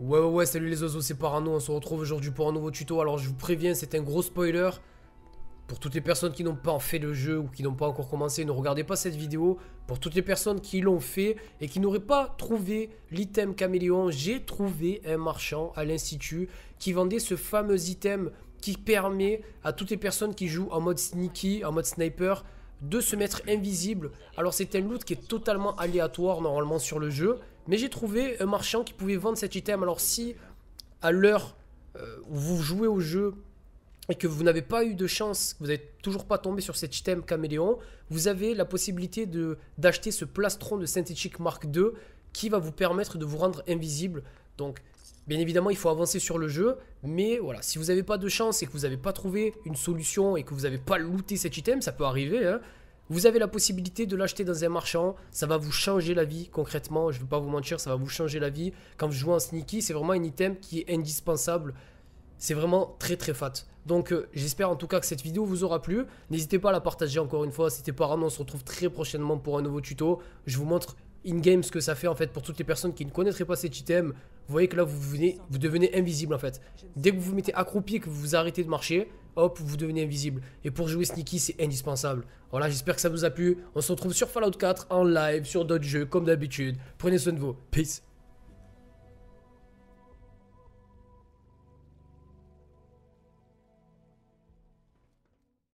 Ouais ouais ouais salut les oiseaux c'est Parano on se retrouve aujourd'hui pour un nouveau tuto alors je vous préviens c'est un gros spoiler pour toutes les personnes qui n'ont pas fait le jeu ou qui n'ont pas encore commencé ne regardez pas cette vidéo pour toutes les personnes qui l'ont fait et qui n'auraient pas trouvé l'item caméléon j'ai trouvé un marchand à l'institut qui vendait ce fameux item qui permet à toutes les personnes qui jouent en mode sneaky en mode sniper de se mettre invisible alors c'est un loot qui est totalement aléatoire normalement sur le jeu mais j'ai trouvé un marchand qui pouvait vendre cet item. Alors si à l'heure euh, où vous jouez au jeu et que vous n'avez pas eu de chance, que vous n'êtes toujours pas tombé sur cet item caméléon, vous avez la possibilité de d'acheter ce plastron de Synthetic Mark II qui va vous permettre de vous rendre invisible. Donc Bien évidemment, il faut avancer sur le jeu, mais voilà, si vous n'avez pas de chance et que vous n'avez pas trouvé une solution et que vous n'avez pas looté cet item, ça peut arriver, hein, vous avez la possibilité de l'acheter dans un marchand, ça va vous changer la vie concrètement, je ne vais pas vous mentir, ça va vous changer la vie. Quand vous jouez en sneaky, c'est vraiment un item qui est indispensable. C'est vraiment très très fat. Donc euh, j'espère en tout cas que cette vidéo vous aura plu. N'hésitez pas à la partager encore une fois. C'était Paran, on se retrouve très prochainement pour un nouveau tuto. Je vous montre in-game ce que ça fait en fait pour toutes les personnes qui ne connaîtraient pas cet item. Vous voyez que là vous, vous devenez invisible en fait. Dès que vous vous mettez accroupi et que vous vous arrêtez de marcher, hop, vous devenez invisible. Et pour jouer sneaky, c'est indispensable. Voilà, j'espère que ça vous a plu. On se retrouve sur Fallout 4 en live, sur d'autres jeux, comme d'habitude. Prenez soin de vous. Peace.